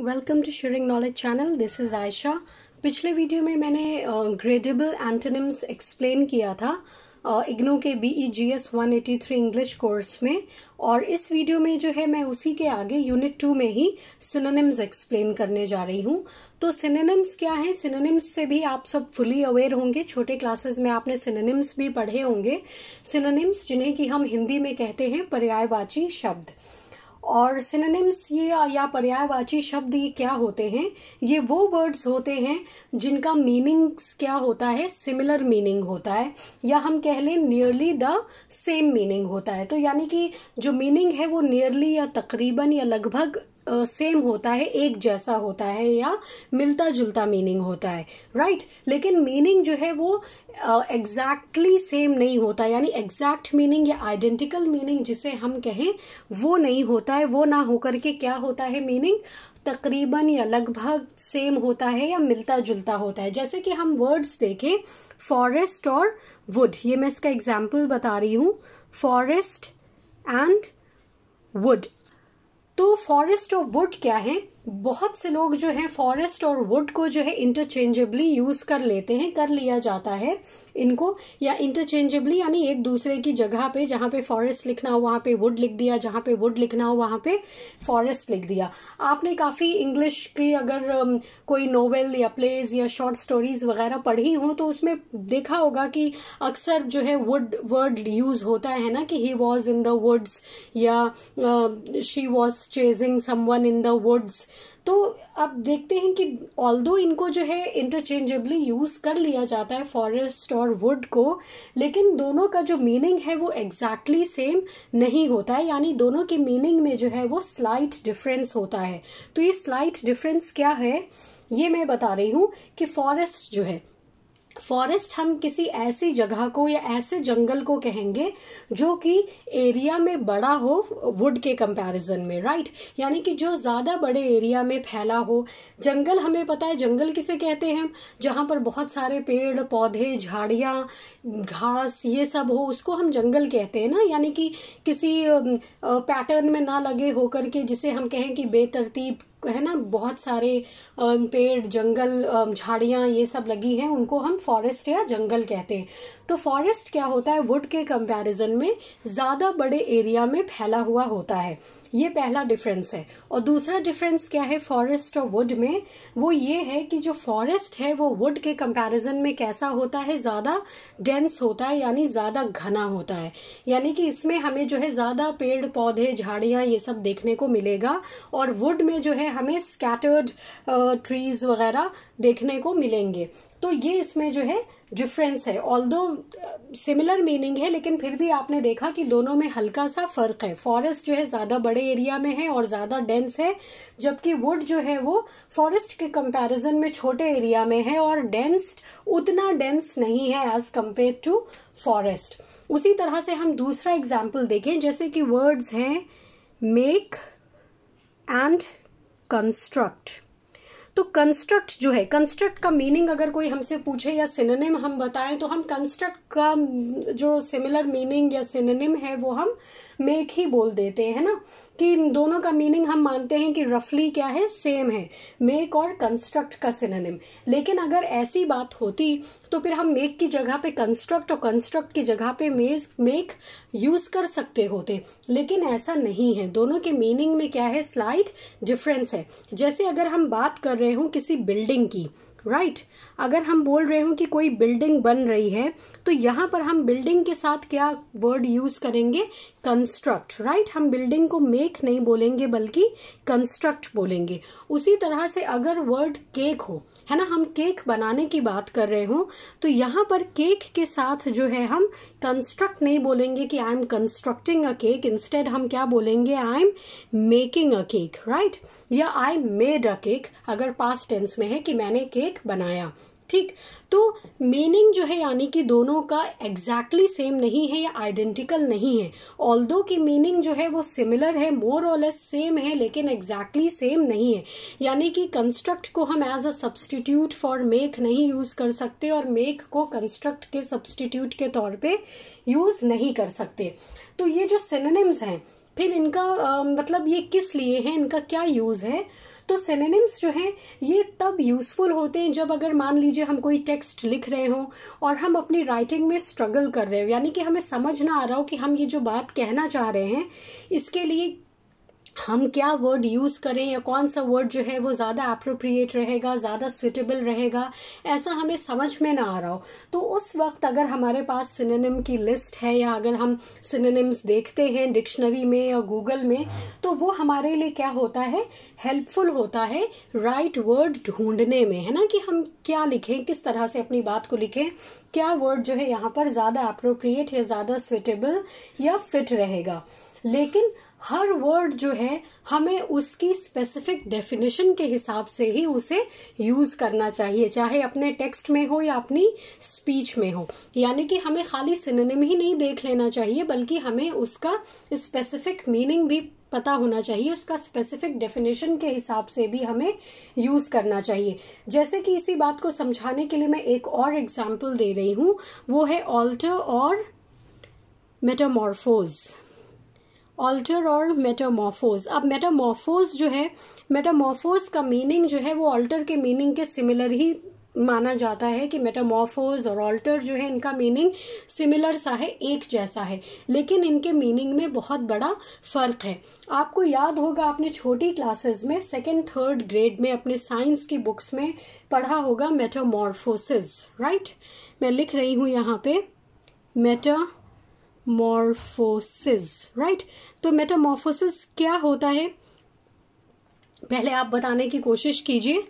Welcome to sharing knowledge channel this is Ayesha पिछले video में मैंने ग्रेडेबल एंटेनिम्स एक्सप्लेन किया था इग्नो के B E G S one eighty three English course में और इस वीडियो में जो है मैं उसी के आगे यूनिट टू में ही सिनेनिम्स एक्सप्लेन करने जा रही हूँ तो सिनेनिम्स क्या है सिनेनिम्स से भी आप सब फुली अवेयर होंगे छोटे क्लासेस में आपने सिनेनिम्स भी पढ़े होंगे सिनेनिम्स जिन्हें कि हम हिंदी में कहते हैं पर्यायवाची शब्द और सिनोनिम्स ये या पर्यायवाची शब्द ये क्या होते हैं ये वो वर्ड्स होते हैं जिनका मीनिंग्स क्या होता है सिमिलर मीनिंग होता है या हम कह लें नियरली द सेम मीनिंग होता है तो यानी कि जो मीनिंग है वो नियरली या तकरीबन या लगभग सेम होता है एक जैसा होता है या मिलता जुलता मीनिंग होता है राइट right? लेकिन मीनिंग जो है वो एग्जैक्टली uh, सेम नहीं होता यानी एग्जैक्ट मीनिंग या आइडेंटिकल मीनिंग जिसे हम कहें वो नहीं होता है वो ना होकर के क्या होता है मीनिंग तकरीबन या लगभग सेम होता है या मिलता जुलता होता है जैसे कि हम वर्ड्स देखें फॉरेस्ट और वुड ये मैं इसका एग्जाम्पल बता रही हूँ फॉरेस्ट एंड वुड तो फॉरेस्ट और वुड क्या है बहुत से लोग जो है फॉरेस्ट और वुड को जो है इंटरचेंजेबली यूज कर लेते हैं कर लिया जाता है इनको या इंटरचेंजेबली यानी एक दूसरे की जगह पे जहाँ पे फॉरेस्ट लिखना हो वहाँ पे वुड लिख दिया जहाँ पे वुड लिखना हो वहाँ पे फॉरेस्ट लिख दिया आपने काफ़ी इंग्लिश की अगर um, कोई नोवेल या प्लेज या शॉर्ट स्टोरीज वगैरह पढ़ी हो तो उसमें देखा होगा कि अक्सर जो है वुड वर्ड यूज होता है ना कि he was in the woods या she uh, was chasing someone in the woods तो अब देखते हैं कि ऑल दो इनको जो है इंटरचेंजेबली यूज़ कर लिया जाता है फॉरेस्ट और वुड को लेकिन दोनों का जो मीनिंग है वो एग्जैक्टली exactly सेम नहीं होता है यानी दोनों की मीनिंग में जो है वो स्लाइट डिफरेंस होता है तो ये स्लाइट डिफरेंस क्या है ये मैं बता रही हूँ कि फॉरेस्ट जो है फॉरेस्ट हम किसी ऐसी जगह को या ऐसे जंगल को कहेंगे जो कि एरिया में बड़ा हो वुड के कंपैरिजन में राइट यानी कि जो ज़्यादा बड़े एरिया में फैला हो जंगल हमें पता है जंगल किसे कहते हैं जहाँ पर बहुत सारे पेड़ पौधे झाड़ियाँ घास ये सब हो उसको हम जंगल कहते हैं ना यानी कि किसी पैटर्न में ना लगे होकर के जिसे हम कहें कि बेतरतीब है ना बहुत सारे पेड़ जंगल झाड़ियाँ ये सब लगी हैं उनको हम फॉरेस्ट या जंगल कहते हैं तो फॉरेस्ट क्या होता है वुड के कंपैरिजन में ज़्यादा बड़े एरिया में फैला हुआ होता है ये पहला डिफरेंस है और दूसरा डिफरेंस क्या है फॉरेस्ट और वुड में वो ये है कि जो फॉरेस्ट है वो वुड के कंपैरिजन में कैसा होता है ज़्यादा डेंस होता है यानी ज़्यादा घना होता है यानी कि इसमें हमें जो है ज़्यादा पेड़ पौधे झाड़ियाँ ये सब देखने को मिलेगा और वुड में जो है हमें स्कैटर्ड ट्रीज uh, वगैरह देखने को मिलेंगे तो ये इसमें जो है डिफरेंस है ऑल दो सिमिलर मीनिंग है लेकिन फिर भी आपने देखा कि दोनों में हल्का सा फर्क है फॉरेस्ट जो है ज़्यादा बड़े एरिया में है और ज़्यादा डेंस है जबकि वुड जो है वो फॉरेस्ट के कंपैरिजन में छोटे एरिया में है और डेंस उतना डेंस नहीं है एज कम्पेयर टू फॉरेस्ट उसी तरह से हम दूसरा एग्जाम्पल देखें जैसे कि वर्ड्स हैं मेक एंड कंस्ट्रक्ट तो कंस्ट्रक्ट जो है कंस्ट्रक्ट का मीनिंग अगर कोई हमसे पूछे या सिनेनिम हम बताएं तो हम कंस्ट्रक्ट का जो सिमिलर मीनिंग या सिनेनिम है वो हम मेक ही बोल देते हैं ना कि दोनों का मीनिंग हम मानते हैं कि रफली क्या है सेम है मेक और कंस्ट्रक्ट का सिनेम लेकिन अगर ऐसी बात होती तो फिर हम मेक की जगह पे कंस्ट्रक्ट और कंस्ट्रक्ट की जगह पे मेज मेक यूज कर सकते होते लेकिन ऐसा नहीं है दोनों के मीनिंग में क्या है स्लाइट डिफरेंस है जैसे अगर हम बात कर रहे हों किसी बिल्डिंग की राइट right. अगर हम बोल रहे हो कि कोई बिल्डिंग बन रही है तो यहाँ पर हम बिल्डिंग के साथ क्या वर्ड यूज़ करेंगे कंस्ट्रक्ट राइट right? हम बिल्डिंग को मेक नहीं बोलेंगे बल्कि कंस्ट्रक्ट बोलेंगे उसी तरह से अगर वर्ड केक हो है ना हम केक बनाने की बात कर रहे हो तो यहाँ पर केक के साथ जो है हम कंस्ट्रक्ट नहीं बोलेंगे कि I am constructing a cake instead हम क्या बोलेंगे I am making a cake right या आई मेड अ केक अगर पास्ट टेंस में है कि मैंने केक एक बनाया ठीक तो मीनिंग जो है यानी कि दोनों का एग्जैक्टली exactly सेम नहीं है या आइडेंटिकल नहीं है ऑल दो की मीनिंग जो है वो सिमिलर है मोर और लेस सेम है लेकिन एग्जैक्टली exactly सेम नहीं है यानी कि कंस्ट्रक्ट को हम as a substitute for make नहीं यूज़ कर सकते और मेक को कंस्ट्रक्ट के सब्सटीट्यूट के तौर पे यूज़ नहीं कर सकते तो ये जो सिनेम्स हैं फिर इनका आ, मतलब ये किस लिए है इनका क्या यूज़ है तो सेनेम्स जो हैं ये तब यूज़फुल होते हैं जब अगर मान लीजिए हम कोई टेक्स्ट लिख रहे हों और हम अपनी राइटिंग में स्ट्रगल कर रहे हो यानी कि हमें समझ ना आ रहा हो कि हम ये जो बात कहना चाह रहे हैं इसके लिए हम क्या वर्ड यूज़ करें या कौन सा वर्ड जो है वो ज़्यादा अप्रोप्रिएट रहेगा ज़्यादा सुटेबल रहेगा ऐसा हमें समझ में ना आ रहा हो तो उस वक्त अगर हमारे पास सिनेनिम की लिस्ट है या अगर हम सिनेनिम्स देखते हैं डिक्शनरी में या गूगल में तो वो हमारे लिए क्या होता है हेल्पफुल होता है राइट वर्ड ढूंढने में है ना कि हम क्या लिखें किस तरह से अपनी बात को लिखें क्या वर्ड जो है यहाँ पर ज़्यादा अप्रोप्रिएट या ज़्यादा सुटेबल या फिट रहेगा लेकिन हर वर्ड जो है हमें उसकी स्पेसिफिक डेफिनेशन के हिसाब से ही उसे यूज़ करना चाहिए चाहे अपने टेक्स्ट में हो या अपनी स्पीच में हो यानी कि हमें खाली सिनेम ही नहीं देख लेना चाहिए बल्कि हमें उसका स्पेसिफिक मीनिंग भी पता होना चाहिए उसका स्पेसिफिक डेफिनेशन के हिसाब से भी हमें यूज़ करना चाहिए जैसे कि इसी बात को समझाने के लिए मैं एक और एग्जाम्पल दे रही हूँ वो है ऑल्टर और मेटामोरफोज़ ऑल्टर और मेटामोफोज अब मेटामोफोज जो है मेटामोफोज का मीनिंग जो है वो ऑल्टर के मीनिंग के सिमिलर ही माना जाता है कि मेटामोफोज और ऑल्टर जो है इनका मीनिंग सिमिलर सा है एक जैसा है लेकिन इनके मीनिंग में बहुत बड़ा फर्क है आपको याद होगा आपने छोटी क्लासेस में सेकेंड थर्ड ग्रेड में अपने साइंस की बुक्स में पढ़ा होगा मेटामोरफोसिस राइट मैं लिख रही हूँ यहाँ पे मेटा मेटामॉर्फोसिस राइट तो मेटामोफोसिस क्या होता है पहले आप बताने की कोशिश कीजिए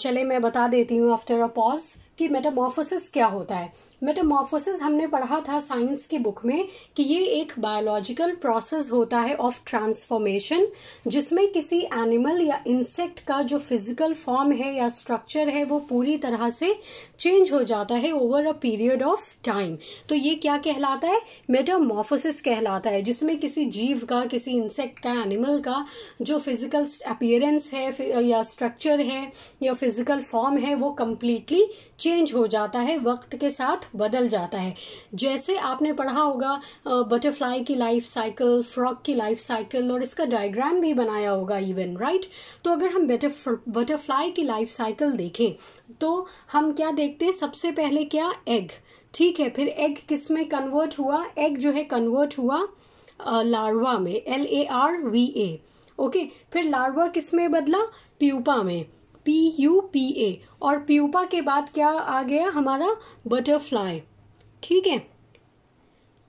चले मैं बता देती हूँ आफ्टर अ पॉज कि मेटामोफोसिस क्या होता है मेटामॉर्फोसिस हमने पढ़ा था साइंस की बुक में कि ये एक बायोलॉजिकल प्रोसेस होता है ऑफ ट्रांसफॉर्मेशन जिसमें किसी एनिमल या इंसेक्ट का जो फिजिकल फॉर्म है या स्ट्रक्चर है वो पूरी तरह से चेंज हो जाता है over a period of time तो ये क्या कहलाता है मेटामॉर्फोसिस कहलाता है जिसमें किसी जीव का किसी इंसेक्ट का एनिमल का जो फिजिकल अपियरेंस है या स्ट्रक्चर है या फिजिकल फॉर्म है वो कम्प्लीटली चेंज हो जाता है वक्त के साथ बदल जाता है जैसे आपने पढ़ा होगा बटरफ्लाई की लाइफ साइकिल फ्रॉक की लाइफ साइकिल और इसका डायग्राम भी बनाया होगा इवन राइट तो अगर हम बटरफ्लाई की लाइफ साइकिल देखें तो हम क्या देखते हैं सबसे पहले क्या एग ठीक है फिर एग किस में कन्वर्ट हुआ एग जो है कन्वर्ट हुआ लार्वा में L A R V A okay फिर लार्वा किस में बदला प्यूपा में पी यू पी ए और प्यूपा के बाद क्या आ गया हमारा बटरफ्लाई ठीक है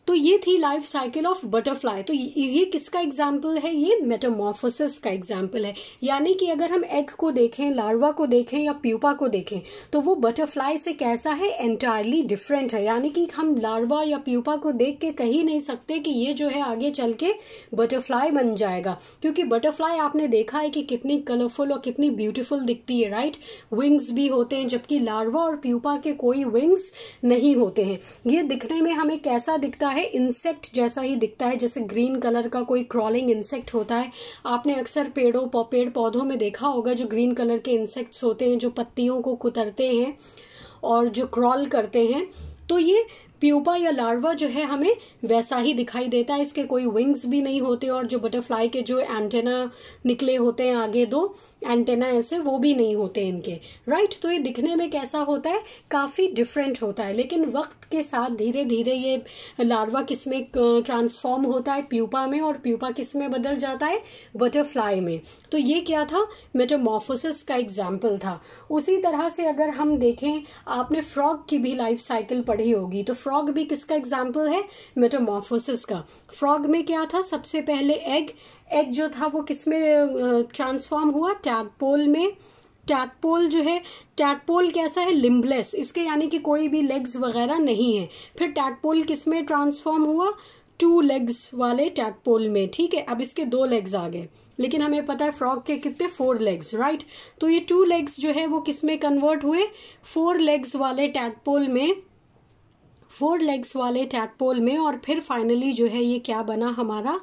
तो ये थी लाइफ साइकिल ऑफ बटरफ्लाई तो ये किसका एग्जाम्पल है ये मेटामोफोसिस का एग्जाम्पल है यानी कि अगर हम एग को देखें लार्वा को देखें या प्यूपा को देखें तो वो बटरफ्लाई से कैसा है एंटायरली डिफरेंट है यानी कि हम लार्वा या प्यूपा को देख के कही नहीं सकते कि ये जो है आगे चल के बटरफ्लाई बन जाएगा क्योंकि बटरफ्लाई आपने देखा है कि कितनी कलरफुल और कितनी ब्यूटिफुल दिखती है राइट विंग्स भी होते हैं जबकि लार्वा और प्यूपा के कोई विंग्स नहीं होते हैं ये दिखने में हमें कैसा दिखता है है इंसेक्ट जैसा ही दिखता है जैसे ग्रीन कलर का कोई क्रॉलिंग इंसेक्ट होता है आपने अक्सर पेड़ों पेड़ पौधों में देखा होगा जो ग्रीन कलर के इंसेक्ट्स होते हैं जो पत्तियों को कुतरते हैं और जो क्रॉल करते हैं तो ये प्यूपा या लार्वा जो है हमें वैसा ही दिखाई देता है इसके कोई विंग्स भी नहीं होते और जो बटरफ्लाई के जो एंटेना निकले होते हैं आगे दो एंटेना ऐसे वो भी नहीं होते इनके राइट तो ये दिखने में कैसा होता है काफ़ी डिफरेंट होता है लेकिन वक्त के साथ धीरे धीरे ये लार्वा किस में ट्रांसफॉर्म होता है प्यूपा में और प्यूपा किस में बदल जाता है बटरफ्लाई में तो ये क्या था मेटोमोफोसिस का एग्जाम्पल था उसी तरह से अगर हम देखें आपने फ्रॉग की भी लाइफ साइकिल पढ़ी होगी तो फ्रॉग भी किसका एग्जाम्पल है मेटोमोफोसिस का फ्रॉग में क्या था सबसे पहले एग एग जो था वो किस में ट्रांसफॉर्म हुआ टैडपोल में टैगपोल जो है टैगपोल कैसा है लिम्बलेस इसके यानी कि कोई भी लेग्स वगैरह नहीं है फिर टैगपोल किस में ट्रांसफॉर्म हुआ टू लेग्स वाले टैगपोल में ठीक है अब इसके दो लेग्स आ गए लेकिन हमें पता है फ्रॉग के कितने फोर लेग्स राइट तो ये टू लेग्स जो है वो किस में कन्वर्ट हुए फोर लेग्स वाले टैगपोल में फोर लेग्स वाले टैगपोल में और फिर फाइनली जो है ये क्या बना हमारा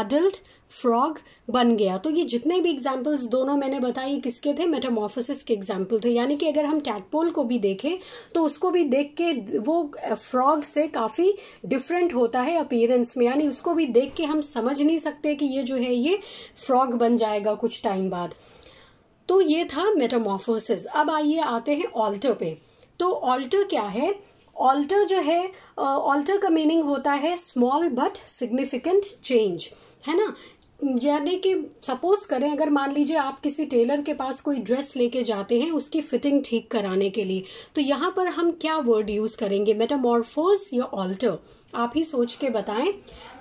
एडल्ट फ्रॉग बन गया तो ये जितने भी एग्जाम्पल्स दोनों मैंने बताई किसके थे मेटामोफोसिस के एग्जाम्पल थे यानी कि अगर हम टैटपोल को भी देखें तो उसको भी देख के वो फ्रॉग से काफ़ी डिफरेंट होता है अपीयरेंस में यानी उसको भी देख के हम समझ नहीं सकते कि ये जो है ये फ्रॉग बन जाएगा कुछ टाइम बाद तो ये था मेटामोफोसिस अब आइए आते हैं ऑल्टर पे तो ऑल्टर क्या है ऑल्टर जो है ऑल्टर का मीनिंग होता है स्मॉल बट सिग्निफिकेंट चेंज है ना यानी कि सपोज करें अगर मान लीजिए आप किसी टेलर के पास कोई ड्रेस लेके जाते हैं उसकी फिटिंग ठीक कराने के लिए तो यहाँ पर हम क्या वर्ड यूज करेंगे मेटामॉर्फोज या ऑल्टर आप ही सोच के बताएं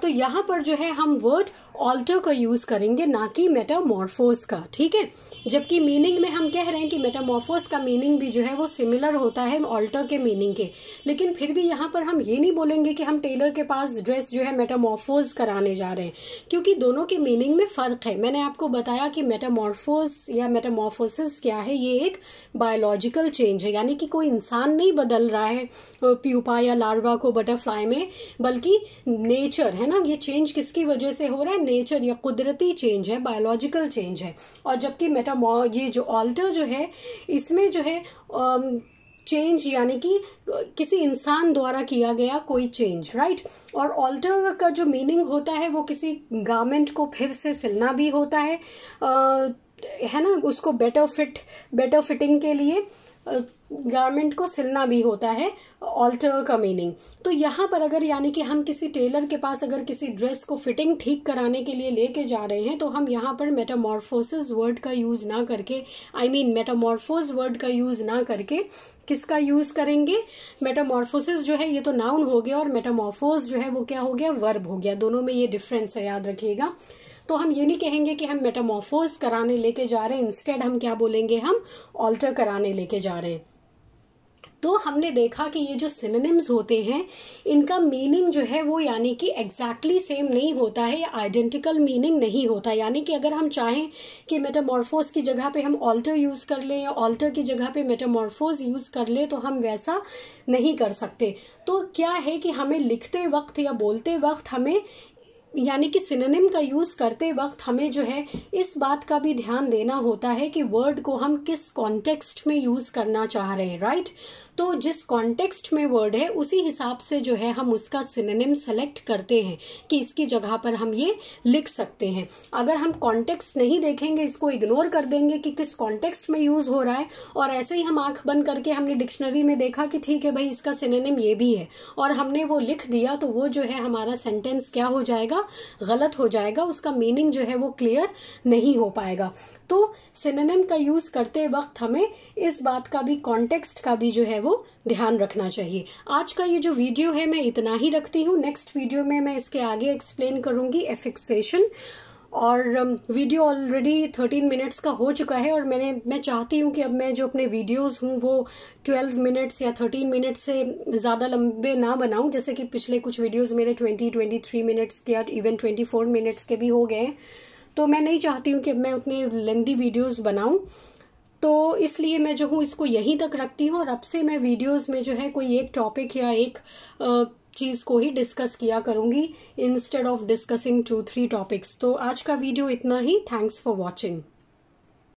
तो यहाँ पर जो है हम वर्ड ऑल्टर का यूज़ करेंगे ना कि मेटामॉर्फोस का ठीक है जबकि मीनिंग में हम कह रहे हैं कि मेटामॉर्फोस का मीनिंग भी जो है वो सिमिलर होता है ऑल्टर के मीनिंग के लेकिन फिर भी यहाँ पर हम ये नहीं बोलेंगे कि हम टेलर के पास ड्रेस जो है मेटामॉर्फोज कराने जा रहे हैं क्योंकि दोनों के मीनिंग में फ़र्क है मैंने आपको बताया कि मेटामॉर्फोस या मेटामोफोसिस क्या है ये एक बायोलॉजिकल चेंज है यानी कि कोई इंसान नहीं बदल रहा है प्यूपा या लार्वा को बटरफ्लाई में बल्कि नेचर है ना ये चेंज किसकी वजह से हो रहा है नेचर या कुदरती चेंज है बायोलॉजिकल चेंज है और जबकि मेटामो ये जो ऑल्टर जो है इसमें जो है चेंज um, यानी कि किसी इंसान द्वारा किया गया कोई चेंज राइट और ऑल्टर का जो मीनिंग होता है वो किसी गारमेंट को फिर से सिलना भी होता है आ, है ना उसको बेटर फिट बेटर फिटिंग के लिए गारमेंट को सिलना भी होता है ऑल्टर का मीनिंग तो यहाँ पर अगर यानी कि हम किसी टेलर के पास अगर किसी ड्रेस को फिटिंग ठीक कराने के लिए लेके जा रहे हैं तो हम यहाँ पर मेटामॉर्फोसिस वर्ड का यूज़ ना करके आई मीन मेटामॉर्फोज वर्ड का यूज़ ना करके किसका यूज करेंगे मेटामॉर्फोसिस जो है ये तो नाउन हो गया और मेटामॉर्फोज जो है वो क्या हो गया वर्ब हो गया दोनों में ये डिफरेंस है याद रखिएगा तो हम ये नहीं कहेंगे कि हम मेटामॉर्फोज कराने लेके जा रहे हैं इंस्टेड हम क्या बोलेंगे हम ऑल्टर कराने लेके जा रहे हैं तो हमने देखा कि ये जो सिनेनिम्स होते हैं इनका मीनिंग जो है वो यानी कि एग्जैक्टली सेम नहीं होता है या आइडेंटिकल मीनिंग नहीं होता यानी कि अगर हम चाहें कि मेटामॉर्फोस की जगह पे हम ऑल्टर यूज़ कर लें या ऑल्टर की जगह पे मेटामॉर्फोस यूज़ कर लें तो हम वैसा नहीं कर सकते तो क्या है कि हमें लिखते वक्त या बोलते वक्त हमें यानी कि सिनेम का यूज करते वक्त हमें जो है इस बात का भी ध्यान देना होता है कि वर्ड को हम किस कॉन्टेक्स्ट में यूज करना चाह रहे हैं राइट तो जिस कॉन्टेक्स्ट में वर्ड है उसी हिसाब से जो है हम उसका सिनेम सेलेक्ट करते हैं कि इसकी जगह पर हम ये लिख सकते हैं अगर हम कॉन्टेक्स्ट नहीं देखेंगे इसको इग्नोर कर देंगे कि किस कॉन्टेक्स्ट में यूज हो रहा है और ऐसे ही हम आंख बंद करके हमने डिक्शनरी में देखा कि ठीक है भाई इसका सिनेम ये भी है और हमने वो लिख दिया तो वो जो है हमारा सेंटेंस क्या हो जाएगा जाएगा गलत हो जाएगा उसका मीनिंग जो है वो क्लियर नहीं हो पाएगा तो सिनेम का यूज करते वक्त हमें इस बात का भी कॉन्टेक्स्ट का भी जो है वो ध्यान रखना चाहिए आज का ये जो वीडियो है मैं इतना ही रखती हूँ नेक्स्ट वीडियो में मैं इसके आगे एक्सप्लेन करूंगी एफिक्सेशन और वीडियो ऑलरेडी थर्टीन मिनट्स का हो चुका है और मैंने मैं चाहती हूँ कि अब मैं जो अपने वीडियोस हूँ वो ट्वेल्व मिनट्स या थर्टीन मिनट्स से ज़्यादा लंबे ना बनाऊँ जैसे कि पिछले कुछ वीडियोस मेरे ट्वेंटी ट्वेंटी थ्री मिनट्स के या इवन ट्वेंटी फोर मिनट्स के भी हो गए तो मैं नहीं चाहती हूँ कि अब मैं उतने लेंदी वीडियोज़ बनाऊँ तो इसलिए मैं जो हूँ इसको यहीं तक रखती हूँ और अब से मैं वीडियोज़ में जो है कोई एक टॉपिक या एक uh, चीज़ को ही डिस्कस किया करूंगी instead of discussing two three topics तो आज का वीडियो इतना ही थैंक्स फॉर वॉचिंग